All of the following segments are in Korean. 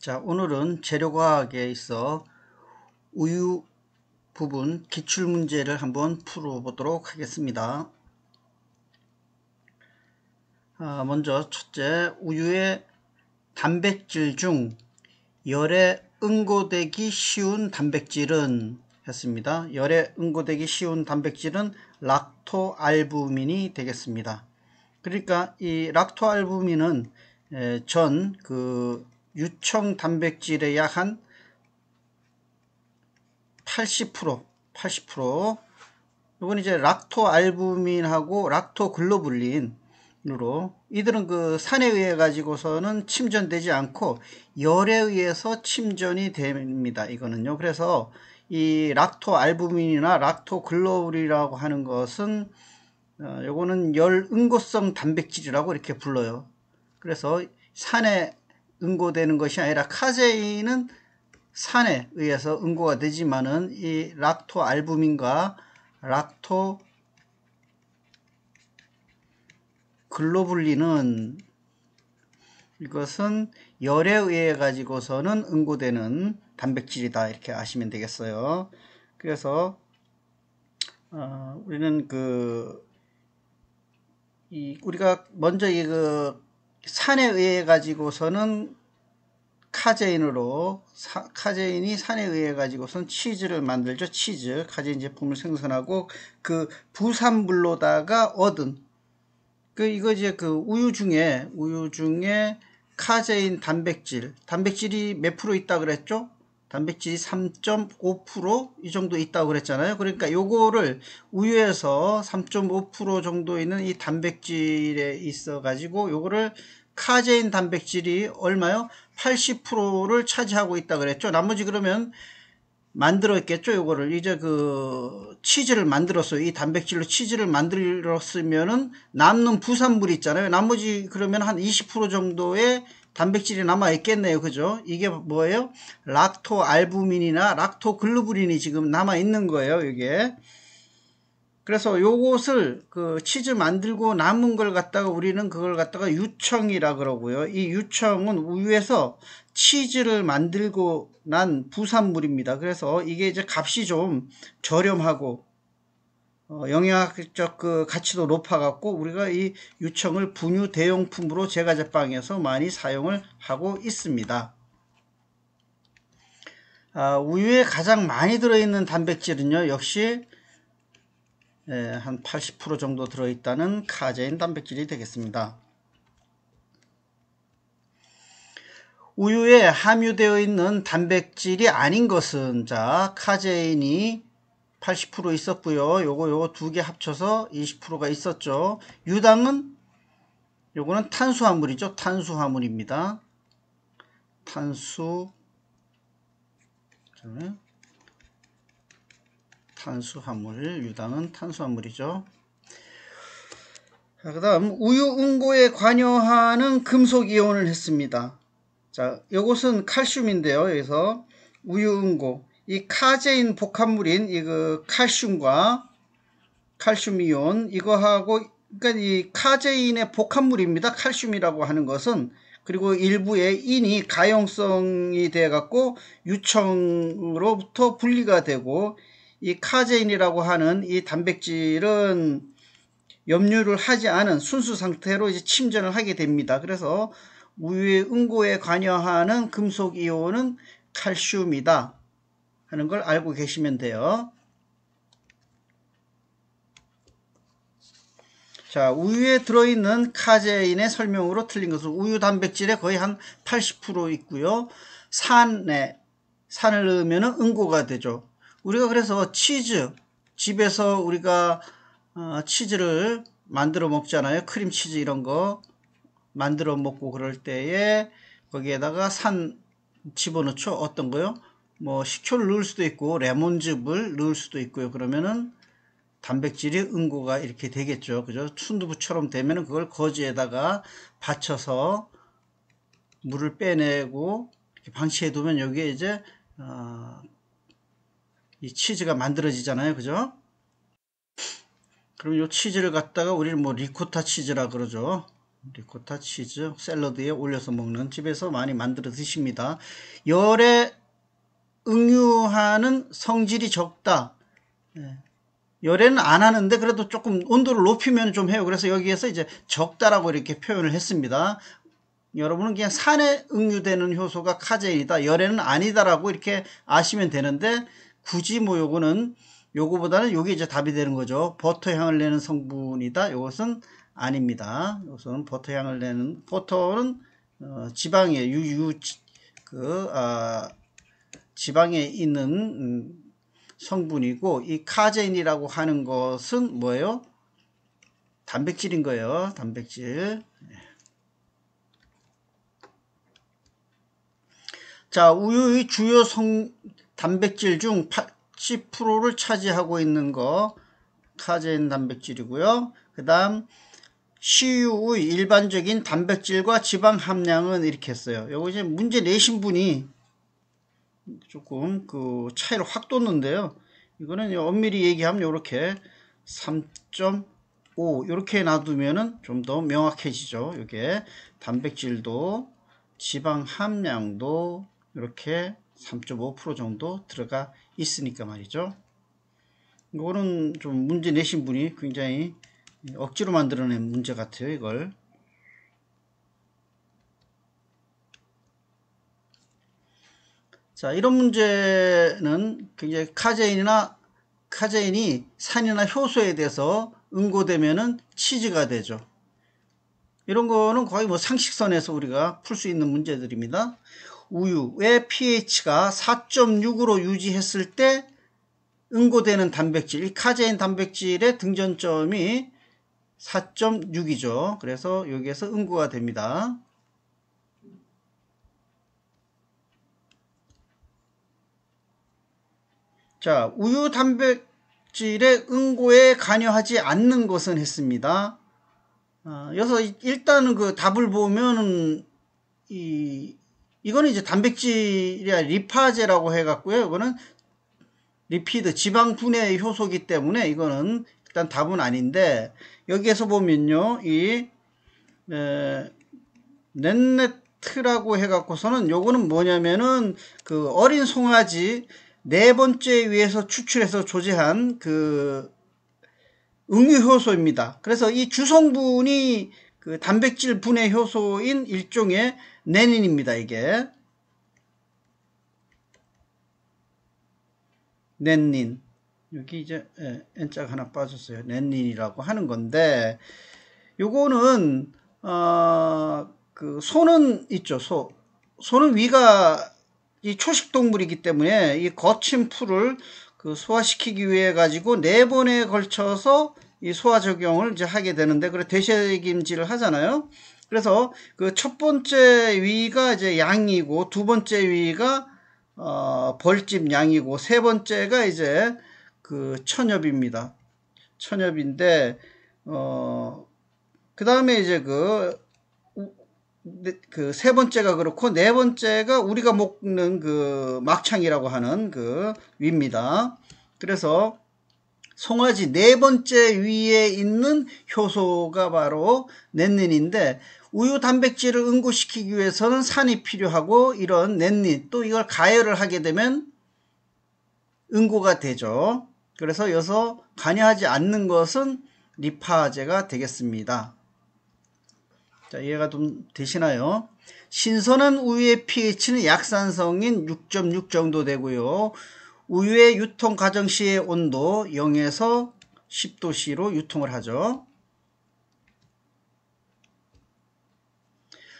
자, 오늘은 재료과학에 있어 우유 부분 기출문제를 한번 풀어보도록 하겠습니다. 아, 먼저 첫째, 우유의 단백질 중 열에 응고되기 쉬운 단백질은 했습니다. 열에 응고되기 쉬운 단백질은 락토알부민이 되겠습니다. 그러니까 이 락토알부민은 전그 유청 단백질의 약 한80% 80% 이건 이제 락토알부민하고 락토글로불린으로 이들은 그 산에 의해 가지고서는 침전되지 않고 열에 의해서 침전이 됩니다. 이거는요. 그래서 이 락토알부민이나 락토글로불이라고 하는 것은 어, 요거는 열 응고성 단백질이라고 이렇게 불러요. 그래서 산에 응고되는 것이 아니라 카제인은 산에 의해서 응고가 되지만은 이 락토알부민과 락토 글로불리는 이것은 열에 의해 가지고서는 응고되는 단백질이다 이렇게 아시면 되겠어요. 그래서 어, 우리는 그 이, 우리가 먼저 이그 산에 의해 가지고서는 카제인으로 사, 카제인이 산에 의해 가지고선 치즈를 만들죠. 치즈 카제인 제품을 생산하고 그 부산물로다가 얻은 그 이거 이제 그 우유 중에 우유 중에 카제인 단백질 단백질이 몇 프로 있다 그랬죠? 단백질이 3.5%이 정도 있다고 그랬잖아요. 그러니까 요거를 우유에서 3.5% 정도 있는 이 단백질에 있어 가지고 요거를 카제인 단백질이 얼마요? 80%를 차지하고 있다 그랬죠. 나머지 그러면 만들었겠죠. 요거를 이제 그 치즈를 만들었어요. 이 단백질로 치즈를 만들었으면은 남는 부산물 있잖아요. 나머지 그러면 한 20% 정도의 단백질이 남아 있겠네요. 그죠? 이게 뭐예요? 락토알부민이나 락토글루브린이 지금 남아 있는 거예요. 이게. 그래서 요것을 그 치즈 만들고 남은 걸 갖다가 우리는 그걸 갖다가 유청이라 그러고요. 이 유청은 우유에서 치즈를 만들고 난 부산물입니다. 그래서 이게 이제 값이 좀 저렴하고 어, 영양학적 그 가치도 높아갖고 우리가 이 유청을 분유 대용품으로 제과제빵에서 많이 사용을 하고 있습니다. 아, 우유에 가장 많이 들어있는 단백질은요 역시 예, 한 80% 정도 들어있다는 카제인 단백질이 되겠습니다. 우유에 함유되어 있는 단백질이 아닌 것은 자 카제인이 80% 있었고요. 요거 요거 두 개 합쳐서 20%가 있었죠. 유당은 요거는 탄수화물이죠. 탄수화물입니다. 탄수 네. 탄수화물 유당은 탄수화물이죠. 자, 그다음 우유 응고에 관여하는 금속 이온을 했습니다. 자, 요것은 칼슘인데요. 여기서 우유 응고 이 카제인 복합물인 이 그 칼슘과 칼슘 이온 이거하고 그러니까 이 카제인의 복합물입니다. 칼슘이라고 하는 것은 그리고 일부의 인이 가용성이 돼 갖고 유청으로부터 분리가 되고 이 카제인이라고 하는 이 단백질은 염류를 하지 않은 순수 상태로 이제 침전을 하게 됩니다. 그래서 우유의 응고에 관여하는 금속 이온은 칼슘이다. 하는 걸 알고 계시면 돼요. 자, 우유에 들어있는 카제인의 설명으로 틀린 것은 우유 단백질에 거의 한 80% 있고요. 산에, 산을 넣으면 응고가 되죠. 우리가 그래서 치즈, 집에서 우리가 어, 치즈를 만들어 먹잖아요. 크림치즈 이런 거 만들어 먹고 그럴 때에 거기에다가 산 집어넣죠. 어떤 거요? 뭐 식초를 넣을 수도 있고 레몬즙을 넣을 수도 있고요. 그러면은 단백질이 응고가 이렇게 되겠죠. 그죠? 순두부처럼 되면은 그걸 거즈에다가 받쳐서 물을 빼내고 이렇게 방치해 두면 여기에 이제 어, 이 치즈가 만들어지잖아요. 그죠? 그럼 이 치즈를 갖다가 우리는 뭐 리코타 치즈라 그러죠. 리코타 치즈 샐러드에 올려서 먹는 집에서 많이 만들어 드십니다. 열에 응유하는 성질이 적다. 예. 열에는 안 하는데 그래도 조금 온도를 높이면 좀 해요. 그래서 여기에서 이제 적다라고 이렇게 표현을 했습니다. 여러분은 그냥 산에 응유되는 효소가 카제인이다. 열에는 아니다라고 이렇게 아시면 되는데 굳이 뭐 요거는 요거보다는 요게 이제 답이 되는 거죠. 버터 향을 내는 성분이다. 이것은 아닙니다. 이것은 버터 향을 내는 버터는 어, 지방의 유유 그 아, 지방에 있는 음, 성분이고 이 카제인이라고 하는 것은 뭐예요? 단백질인 거예요. 단백질. 예. 자, 우유의 주요 성 단백질 중8 0를 차지하고 있는 거 카제인 단백질이고요. 그 다음 시유의 일반적인 단백질과 지방 함량은 이렇게 했어요. 요거 이제 문제 내신 분이 조금 그 차이를 확 뒀는데요. 이거는 엄밀히 얘기하면 이렇게 3.5 이렇게 놔두면은 좀 더 명확해지죠. 이게 단백질도 지방 함량도 이렇게 3.5% 정도 들어가 있으니까 말이죠. 이거는 좀 문제 내신 분이 굉장히 억지로 만들어낸 문제 같아요. 이걸 자, 이런 문제는 굉장히 카제인이나 카제인이 산이나 효소에 대해서 응고되면은 치즈가 되죠. 이런 거는 거의 뭐 상식선에서 우리가 풀 수 있는 문제들입니다. 우유의 pH가 4.6으로 유지했을 때 응고되는 단백질, 이 카제인 단백질의 등전점이 4.6이죠. 그래서 여기에서 응고가 됩니다. 자, 우유 단백질의 응고에 관여하지 않는 것은 했습니다. 아, 여기서 일단은 그 답을 보면은 이 이거는 이제 단백질이야 리파제라고 해갖고요. 이거는 리피드 지방 분해 효소기 때문에 이거는 일단 답은 아닌데 여기에서 보면요 이 에, 넷네트라고 해갖고서는 요거는 뭐냐면은 그 어린 송아지 네 번째에 위서 추출해서 조제한 그 응유 효소입니다. 그래서 이 주성분이 그 단백질 분해 효소인 일종의 네닌입니다. 이게 넨닌 여기 이제 예, n 자 하나 빠졌어요. 넨닌이라고 하는 건데 요거는 어, 그 소는 있죠. 소 소는 위가 이 초식 동물이기 때문에 이 거친 풀을 그 소화시키기 위해 가지고 네 번에 걸쳐서 이 소화 적용을 이제 하게 되는데 그래 대세김질을 하잖아요. 그래서 그 첫 번째 위가 이제 양이고 두 번째 위가 어, 벌집 양이고 세 번째가 이제 그 천엽입니다. 천엽인데 어, 그 다음에 이제 그 그세 번째가 그렇고 네 번째가 우리가 먹는 그 막창이라고 하는 그 위입니다. 그래서 송아지 네 번째 위에 있는 효소가 바로 넨린인데 우유 단백질을 응고시키기 위해서는 산이 필요하고 이런 넨린또 이걸 가열을 하게 되면 응고가 되죠. 그래서 여기서 관여하지 않는 것은 리파제가 되겠습니다. 자, 이해가 좀 되시나요? 신선한 우유의 pH는 약산성인 6.6 정도 되고요. 우유의 유통 과정 시의 온도 0에서 10도씨로 유통을 하죠.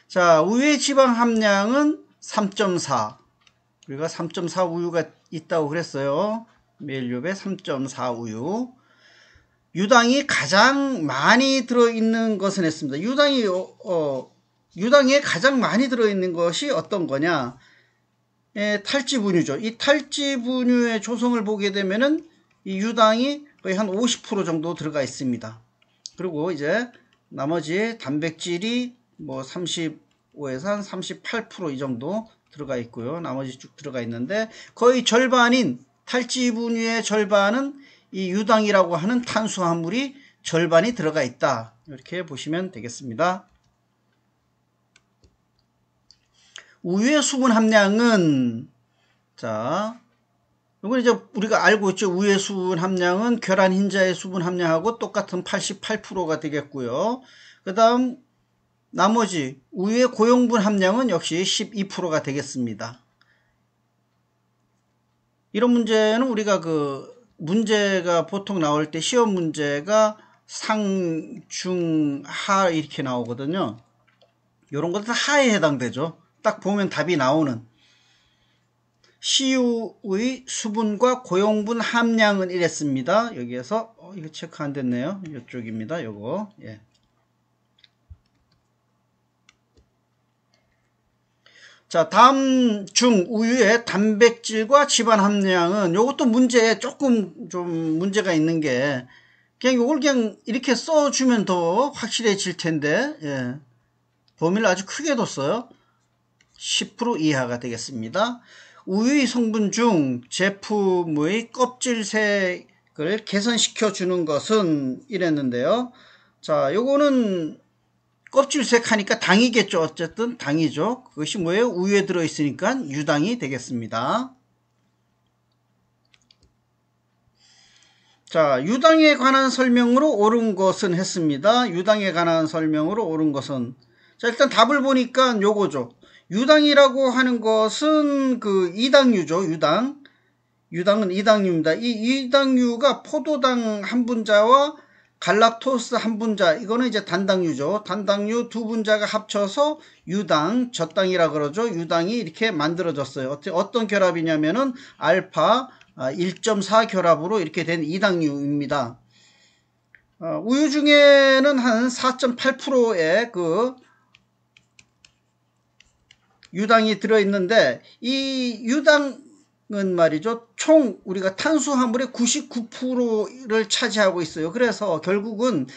자, 우유의 지방 함량은 3.4. 우리가 3.4 우유가 있다고 그랬어요. 메일 류배3.4 우유. 유당이 가장 많이 들어있는 것은 했습니다. 유당이, 어, 어, 유당에 가장 많이 들어있는 것이 어떤 거냐? 예, 탈지분유죠. 이 탈지분유의 조성을 보게 되면은 이 유당이 거의 한 50% 정도 들어가 있습니다. 그리고 이제 나머지 단백질이 뭐 35에서 한 38%이 정도 들어가 있고요. 나머지 쭉 들어가 있는데 거의 절반인 탈지분유의 절반은 이 유당이라고 하는 탄수화물이 절반이 들어가 있다. 이렇게 보시면 되겠습니다. 우유의 수분 함량은 자, 이건 이제 우리가 알고 있죠. 우유의 수분 함량은 결한 흰자의 수분 함량하고 똑같은 88%가 되겠고요. 그다음 나머지 우유의 고용분 함량은 역시 12%가 되겠습니다. 이런 문제는 우리가 그 문제가 보통 나올 때 시험 문제가 상, 중, 하 이렇게 나오거든요. 이런 것들 하에 해당되죠. 딱 보면 답이 나오는 시우의 수분과 고용분 함량은 이랬습니다. 여기에서 어, 이거 체크 안 됐네요. 이쪽입니다. 요거 예. 자, 다음 중 우유의 단백질과 집안 함량은 이것도 문제에 조금 좀 문제가 있는 게 그냥 이걸 그냥 이렇게 써주면 더 확실해질 텐데 예. 범위를 아주 크게 뒀어요. 10% 이하가 되겠습니다. 우유의 성분 중 제품의 껍질색을 개선시켜 주는 것은 이랬는데요. 자, 요거는 껍질 색하니까 당이겠죠. 어쨌든 당이죠. 그것이 뭐예요? 우유에 들어있으니까 유당이 되겠습니다. 자, 유당에 관한 설명으로 옳은 것은 했습니다. 유당에 관한 설명으로 옳은 것은. 자, 일단 답을 보니까 요거죠. 유당이라고 하는 것은 그 이당유죠. 유당. 유당은 이당유입니다. 이 이당유가 포도당 한 분자와 갈락토스 한 분자 이거는 이제 단당류죠단당류두 분자가 합쳐서 유당 저당이라 그러죠. 유당이 이렇게 만들어졌어요. 어떤 떻게어 결합이냐면은 알파 1.4 아, 결합으로 이렇게 된이당류입니다 어, 우유 중에는 한 4.8%의 그 유당이 들어있는데 이 유당 은 말이죠. 총 우리가 탄수화물의 99%를 차지하고 있어요. 그래서 결국은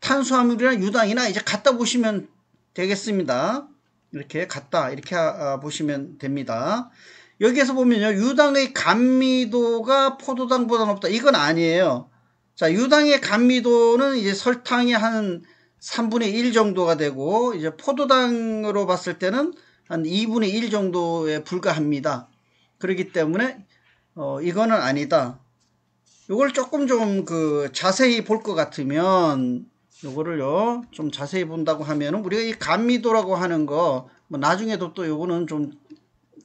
탄수화물이나 유당이나 이제 갖다 보시면 되겠습니다. 이렇게 갖다 이렇게 아, 보시면 됩니다. 여기에서 보면요. 유당의 감미도가 포도당보다 높다. 이건 아니에요. 자, 유당의 감미도는 이제 설탕의 한 3분의 1 정도가 되고 이제 포도당으로 봤을 때는 한 2분의 1 정도에 불과합니다. 그러기 때문에 어, 이거는 아니다. 이걸 조금 좀 그 자세히 볼 것 같으면 이거를요좀 자세히 본다고 하면은 우리가 이 감미도라고 하는 거뭐 나중에도 또이거는좀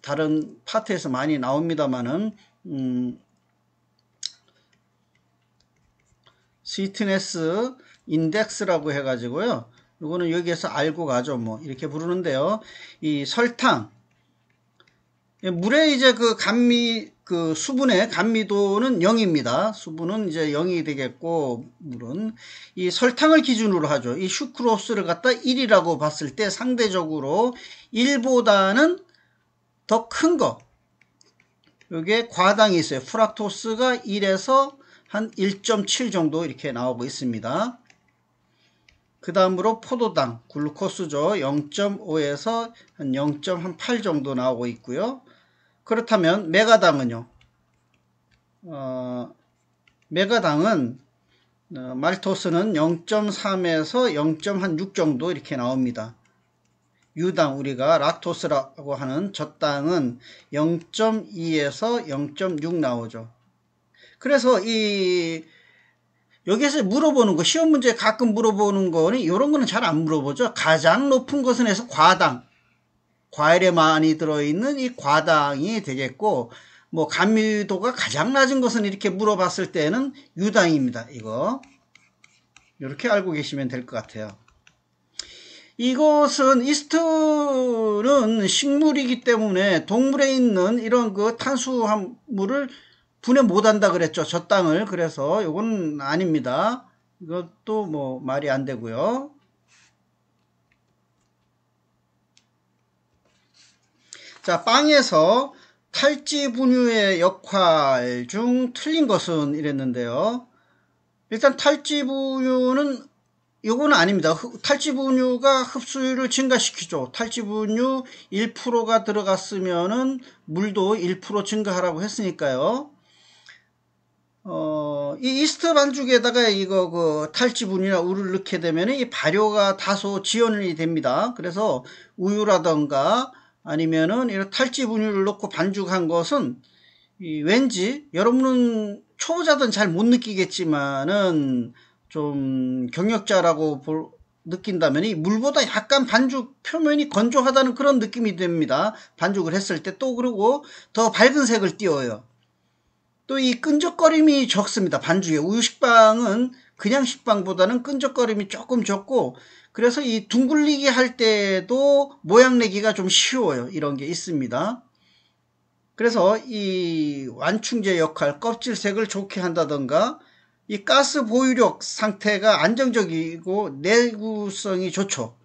다른 파트에서 많이 나옵니다만은 음, 스위트네스 인덱스라고 해가지고요. 이거는 여기에서 알고 가죠. 뭐 이렇게 부르는데요. 이 설탕 예, 물에 이제 그 감미 그 수분의 감미도는 0입니다. 수분은 이제 0이 되겠고 물은 이 설탕을 기준으로 하죠. 이 슈크로스를 갖다 1이라고 봤을 때 상대적으로 1보다는 더 큰 거. 이게 과당이 있어요. 프락토스가 1에서 한 1.7 정도 이렇게 나오고 있습니다. 그 다음으로 포도당, 글루코스죠. 0.5에서 한 0.8 정도 나오고 있고요. 그렇다면 메가당은요. 어, 메가당은 어, 말토스는 0.3에서 0.6 1 정도 이렇게 나옵니다. 유당 우리가 라토스라고 하는 저당은 0.2에서 0.6 나오죠. 그래서 이 여기에서 물어보는 거 시험 문제에 가끔 물어보는 거는 이런 거는 잘 안 물어보죠. 가장 높은 것은 해서 과당 과일에 많이 들어있는 이 과당이 되겠고 뭐 감미도가 가장 낮은 것은 이렇게 물어봤을 때는 유당입니다. 이거 이렇게 알고 계시면 될 것 같아요. 이것은 이스트는 식물이기 때문에 동물에 있는 이런 그 탄수화물을 분해 못한다 그랬죠. 저 땅을 그래서 이건 아닙니다. 이것도 뭐 말이 안 되고요. 자, 빵에서 탈지 분유의 역할 중 틀린 것은 이랬는데요. 일단 탈지 분유는 이거는 아닙니다. 탈지 분유가 흡수율을 증가시키죠. 탈지 분유 1%가 들어갔으면은 물도 1% 증가하라고 했으니까요. 어, 이 이스트 반죽에다가 이거 그탈지분유나 우를 유 넣게 되면 이 발효가 다소 지연이 됩니다. 그래서 우유라던가 아니면은 이런 탈지 분유를 넣고 반죽한 것은 왠지 여러분은 초보자든 잘 못 느끼겠지만은 좀 경력자라고 볼, 느낀다면 이 물보다 약간 반죽 표면이 건조하다는 그런 느낌이 됩니다. 반죽을 했을 때 또 그러고 더 밝은 색을 띄워요또 이 끈적거림이 적습니다. 반죽에 우유 식빵은 그냥 식빵보다는 끈적거림이 조금 적고 그래서 이 둥글리기 할 때도 모양 내기가 좀 쉬워요. 이런 게 있습니다. 그래서 이 완충제 역할, 껍질색을 좋게 한다던가 이 가스 보유력 상태가 안정적이고 내구성이 좋죠.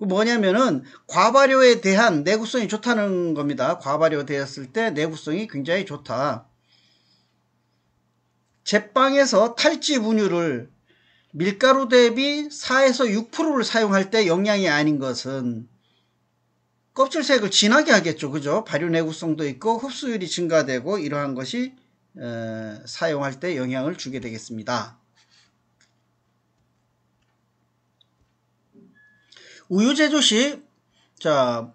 그 뭐냐면은 과발효에 대한 내구성이 좋다는 겁니다. 과발효 되었을 때 내구성이 굉장히 좋다. 제빵에서 탈지 분유를 밀가루 대비 4에서 6%를 사용할 때 영양이 아닌 것은 껍질색을 진하게 하겠죠. 그죠? 발효 내구성도 있고 흡수율이 증가되고 이러한 것이 에, 사용할 때 영향을 주게 되겠습니다. 우유 제조 시, 자,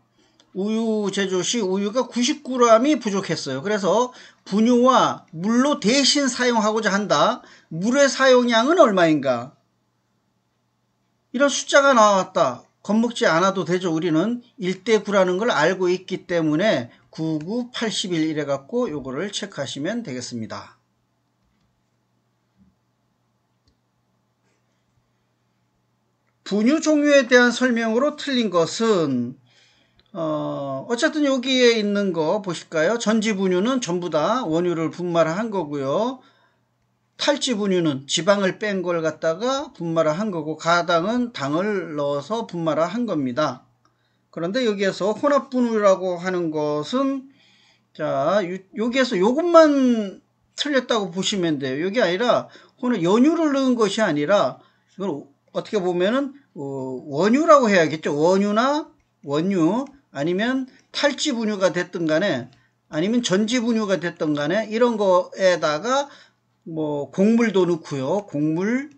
우유 제조 시 우유가 99g이 부족했어요. 그래서 분유와 물로 대신 사용하고자 한다. 물의 사용량은 얼마인가? 이런 숫자가 나왔다. 겁먹지 않아도 되죠. 우리는 1대 9라는 걸 알고 있기 때문에 9981 이래 갖고 요거를 체크하시면 되겠습니다. 분유 종류에 대한 설명으로 틀린 것은 어, 어쨌든 여기에 있는 거 보실까요? 전지분유는 전부 다 원유를 분말한 거고요. 탈지분유는 지방을 뺀 걸 갖다가 분말한 거고 가당은 당을 넣어서 분말한 겁니다. 그런데 여기에서 혼합분유라고 하는 것은 자 여기에서 요것만 틀렸다고 보시면 돼요. 이게 아니라 혼합 연유를 넣은 것이 아니라 이걸 어떻게 보면은 어, 원유라고 해야겠죠. 원유나 원유 아니면 탈지 분유가 됐든 간에 아니면 전지 분유가 됐든 간에 이런 거에다가 뭐 곡물도 넣고요. 곡물,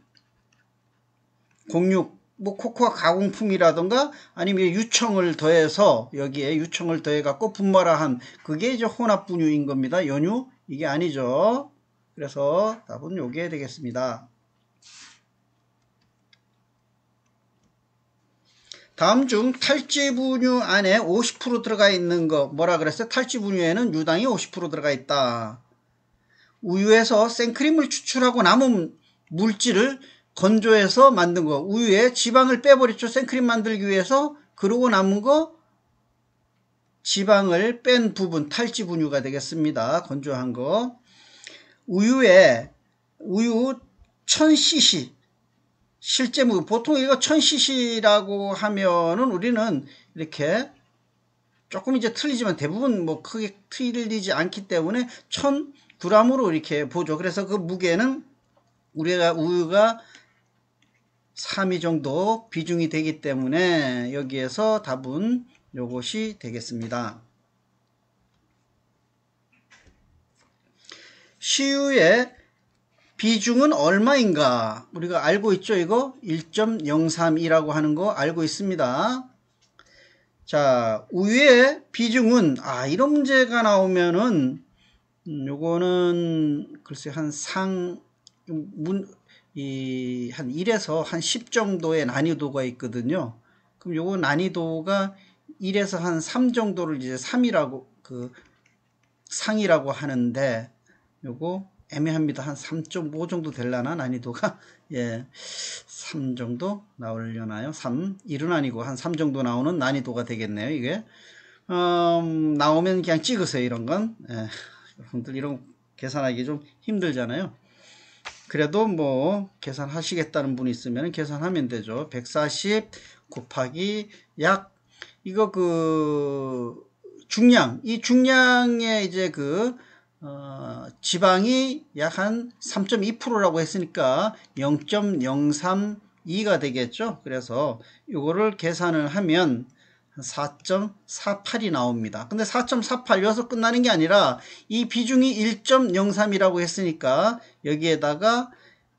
곡육, 뭐 코코아 가공품이라던가 아니면 유청을 더해서 여기에 유청을 더해 갖고 분말화한 그게 이제 혼합 분유인 겁니다. 연유 이게 아니죠. 그래서 답은 요게 되겠습니다. 다음 중 탈지 분유 안에 50% 들어가 있는 거 뭐라 그랬어요? 탈지 분유에는 유당이 50% 들어가 있다. 우유에서 생크림을 추출하고 남은 물질을 건조해서 만든 거. 우유에 지방을 빼버렸죠. 생크림 만들기 위해서. 그러고 남은 거 지방을 뺀 부분 탈지 분유가 되겠습니다. 건조한 거. 우유에 우유 1000cc 실제 무 뭐 보통 이거 1000cc라고 하면은 우리는 이렇게 조금 이제 틀리지만 대부분 뭐 크게 틀리지 않기 때문에 1000g으로 이렇게 보죠. 그래서 그 무게는 우리가 우유가 3위 정도 비중이 되기 때문에 여기에서 답은 요것이 되겠습니다. 시유의 비중은 얼마인가 우리가 알고 있죠 이거 1 0 3이라고 하는 거 알고 있습니다 자 우유의 비중은 아 이런 문제가 나오면은 음, 요거는 글쎄 한상문이 한 1에서 한 10 정도의 난이도가 있거든요 그럼 요거 난이도가 1에서 한 3 정도를 이제 3이라고 그 상이라고 하는데 요거 애매합니다. 한 3.5 정도 될라나 난이도가 예, 3 정도 나오려나요? 3, 1은 아니고 한 3 정도 나오는 난이도가 되겠네요. 이게 음, 나오면 그냥 찍으세요. 이런 건 예, 여러분들 이런 계산하기 좀 힘들잖아요. 그래도 뭐 계산하시겠다는 분 있으면 계산하면 되죠. 140 곱하기 약 이거 그 중량 이중량에 이제 그 어, 지방이 약 한 3.2%라고 했으니까 0.032가 되겠죠. 그래서 이거를 계산을 하면 4.48이 나옵니다. 근데 4.48 여기서 끝나는 게 아니라 이 비중이 1.03이라고 했으니까 여기에다가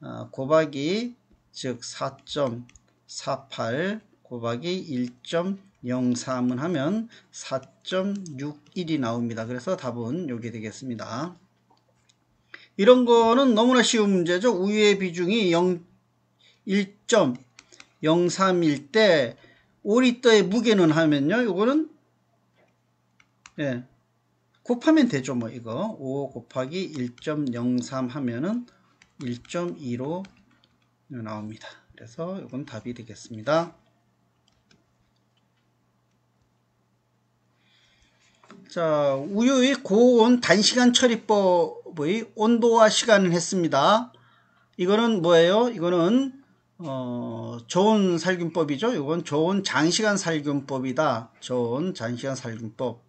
어, 곱하기 즉 4.48 곱하기 1 0,3은 하면 4.61이 나옵니다. 그래서 답은 요게 되겠습니다. 이런 거는 너무나 쉬운 문제죠. 우유의 비중이 1 0 3일때 5리터의 무게는 하면요. 요거는 예, 곱하면 되죠. 뭐 이거 5 곱하기 1.03 하면은 1.25 나옵니다. 그래서 이건 답이 되겠습니다. 자, 우유의 고온 단시간 처리법의 온도와 시간을 했습니다. 이거는 뭐예요? 이거는 어, 저온 살균법이죠. 이건 저온 장시간 살균법이다. 저온 장시간 살균법.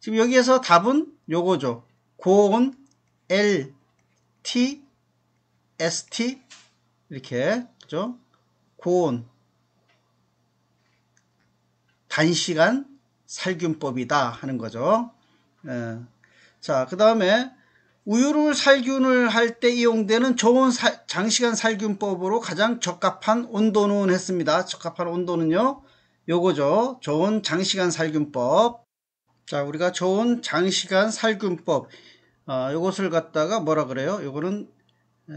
지금 여기에서 답은 요거죠. 고온 L T S T 이렇게 그죠? 고온 단시간 살균법이다 하는 거죠. 예. 자, 그 다음에 우유를 살균을 할 때 이용되는 좋은 사, 장시간 살균법으로 가장 적합한 온도는 했습니다. 적합한 온도는요. 요거죠. 좋은 장시간 살균법. 자, 우리가 좋은 장시간 살균법. 아, 요것을 갖다가 뭐라 그래요? 요거는 에,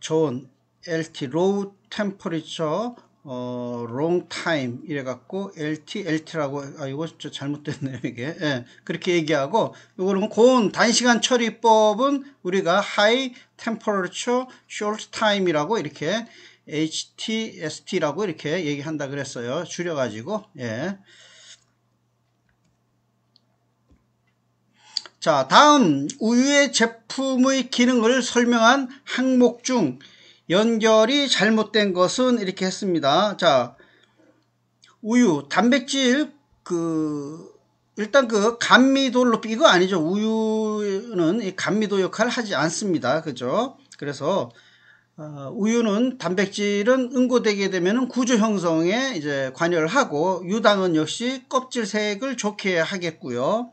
좋은 LT, Low Temperature 어, long time 이래갖고 LT, LT라고, 아, 이거 저 잘못됐네요, 이게. 예, 그렇게 얘기하고, 이거는 고온, 단시간 처리법은 우리가 high temperature short time이라고 이렇게 HTST라고 이렇게 얘기한다 그랬어요. 줄여가지고, 예. 자, 다음 우유의 제품의 기능을 설명한 항목 중 연결이 잘못된 것은 이렇게 했습니다. 자, 우유, 단백질, 그, 일단 그 감미도 높이, 이거 아니죠. 우유는 감미도 역할을 하지 않습니다. 그죠? 그래서, 어, 우유는 단백질은 응고되게 되면 구조 형성에 이제 관여를 하고 유당은 역시 껍질 색을 좋게 하겠고요.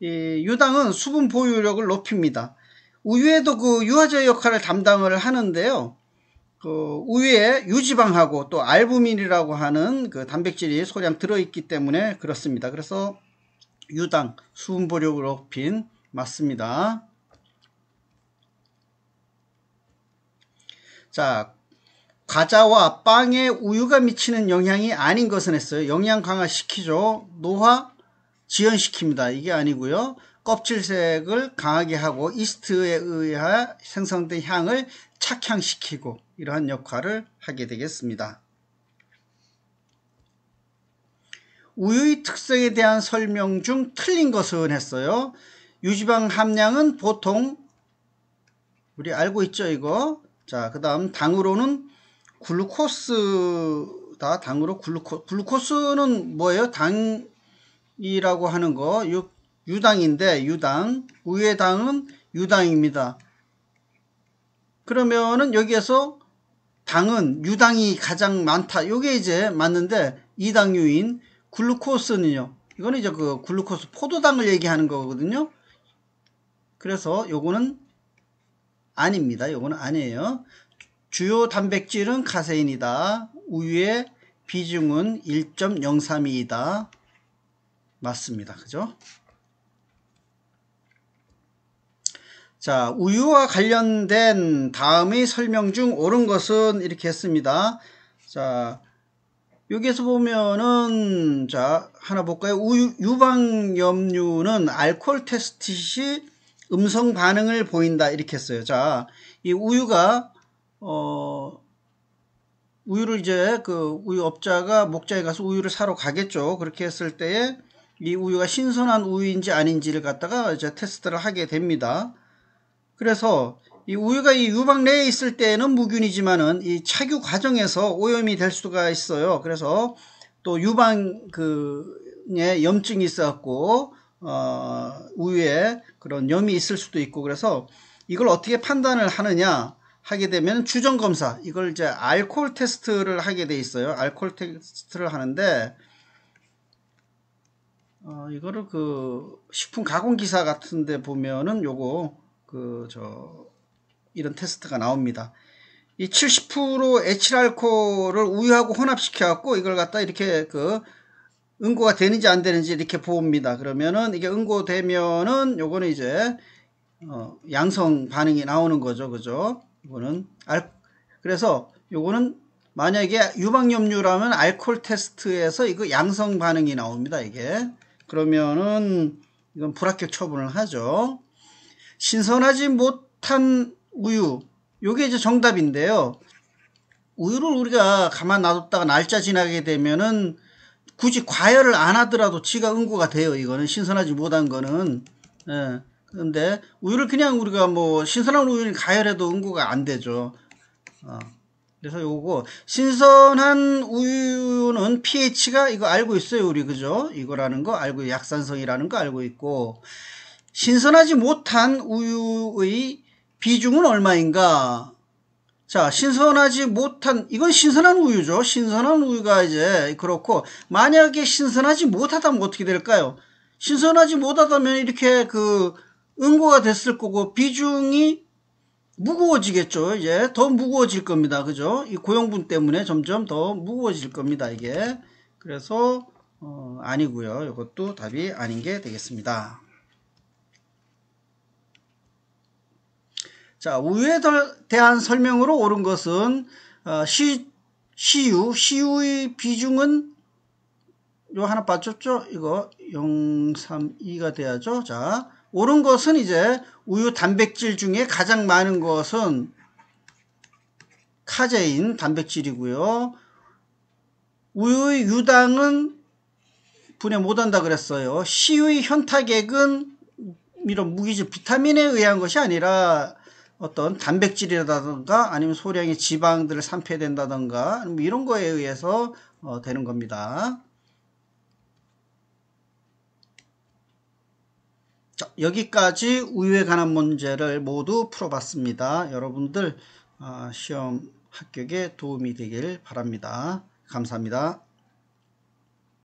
이 유당은 수분 보유력을 높입니다. 우유에도 그 유화제 역할을 담당을 하는데요. 그 우유에 유지방하고 또 알부민이라고 하는 그 단백질이 소량 들어있기 때문에 그렇습니다. 그래서 유당 수분보력으로인 맞습니다. 자, 과자와 빵에 우유가 미치는 영향이 아닌 것은 했어요. 영양 강화시키죠. 노화 지연시킵니다. 이게 아니고요. 껍질색을 강하게 하고 이스트에 의해 생성된 향을 착향시키고 이러한 역할을 하게 되겠습니다. 우유의 특성에 대한 설명 중 틀린 것은 했어요. 유지방 함량은 보통 우리 알고 있죠 이거 자그 다음 당으로는 글루코스 다 당으로 글루코 글루코스는 뭐예요 당이라고 하는 거 유, 유당인데 유당 우유의 당은 유당입니다 그러면은 여기에서 당은 유당이 가장 많다. 요게 이제 맞는데 이당유인 글루코스는요. 이거는 이제 그 글루코스 포도당을 얘기하는 거거든요. 그래서 요거는 아닙니다. 요거는 아니에요. 주요 단백질은 카세인이다. 우유의 비중은 1.032이다. 맞습니다. 그죠? 자, 우유와 관련된 다음의 설명 중 옳은 것은 이렇게 했습니다. 자, 여기에서 보면은 자, 하나 볼까요? 우유, 유방염류는 알코올 테스트 시 음성 반응을 보인다 이렇게 했어요. 자, 이 우유가 어 우유를 이제 그 우유 업자가 목자에 가서 우유를 사러 가겠죠. 그렇게 했을 때에 이 우유가 신선한 우유인지 아닌지를 갖다가 이제 테스트를 하게 됩니다. 그래서 이 우유가 이 유방 내에 있을 때는 무균이지만은 이 착유 과정에서 오염이 될 수가 있어요. 그래서 또 유방 그에 예, 염증이 있어갖고 어 우유에 그런 염이 있을 수도 있고 그래서 이걸 어떻게 판단을 하느냐 하게 되면 주전 검사 이걸 이제 알코올 테스트를 하게 돼 있어요. 알코올 테스트를 하는데 어 이거를 그 식품 가공 기사 같은데 보면은 요거 그저 이런 테스트가 나옵니다. 이 70% 에칠알코올을 우유하고 혼합시켜 갖고 이걸 갖다 이렇게 그 응고가 되는지 안 되는지 이렇게 봅니다. 그러면은 이게 응고되면은 요거는 이제 어 양성 반응이 나오는 거죠. 그죠? 이거는 알 그래서 요거는 만약에 유방염류라면 알코올 테스트에서 이거 양성 반응이 나옵니다. 이게 그러면은 이건 불합격 처분을 하죠. 신선하지 못한 우유 요게 이제 정답인데요. 우유를 우리가 가만 놔뒀다가 날짜 지나게 되면은 굳이 과열을 안 하더라도 지가 응고가 돼요. 이거는 신선하지 못한 거는. 예. 그런데 우유를 그냥 우리가 뭐 신선한 우유는 가열해도 응고가 안 되죠. 어. 그래서 요거 신선한 우유는 pH가 이거 알고 있어요. 우리 그죠? 이거라는 거 알고 약산성이라는 거 알고 있고 신선하지 못한 우유의 비중은 얼마인가? 자, 신선하지 못한, 이건 신선한 우유죠. 신선한 우유가 이제 그렇고, 만약에 신선하지 못하다면 어떻게 될까요? 신선하지 못하다면 이렇게 그 응고가 됐을 거고, 비중이 무거워지겠죠. 이제 더 무거워질 겁니다. 그죠? 이 고용분 때문에 점점 더 무거워질 겁니다. 이게. 그래서, 어, 아니고요 이것도 답이 아닌 게 되겠습니다. 자, 우유에 대한 설명으로 옳은 것은 어, 시, 시유, 시유의 비중은 요 하나 빠졌죠? 이거 032가 돼야죠. 자, 옳은 것은 이제 우유 단백질 중에 가장 많은 것은 카제인 단백질이고요. 우유의 유당은 분해 못한다 그랬어요. 시의 현타액은 이런 무기질 비타민에 의한 것이 아니라 어떤 단백질이라든가 아니면 소량의 지방들을 산패된다든가 뭐 이런 거에 의해서 어, 되는 겁니다. 자, 여기까지 우유에 관한 문제를 모두 풀어봤습니다. 여러분들 어, 시험 합격에 도움이 되길 바랍니다. 감사합니다.